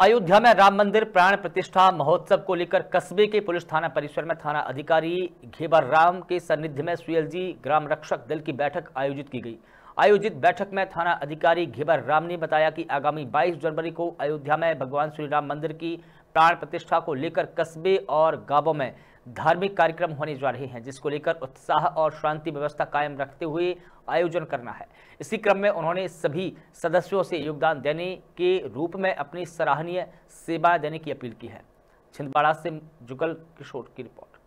अयोध्या में राम मंदिर प्राण प्रतिष्ठा महोत्सव को लेकर कस्बे के पुलिस थाना परिसर में थाना अधिकारी घेबर राम के सानिध्य में जी ग्राम रक्षक दल की बैठक आयोजित की गई आयोजित बैठक में थाना अधिकारी घेबर राम ने बताया कि आगामी 22 जनवरी को अयोध्या में भगवान श्री राम मंदिर की प्राण प्रतिष्ठा को लेकर कस्बे और गांवों में धार्मिक कार्यक्रम होने जा रहे हैं जिसको लेकर उत्साह और शांति व्यवस्था कायम रखते हुए आयोजन करना है इसी क्रम में उन्होंने सभी सदस्यों से योगदान देने के रूप में अपनी सराहनीय सेवाएं देने की अपील की है छिंदवाड़ा से जुगल किशोर की रिपोर्ट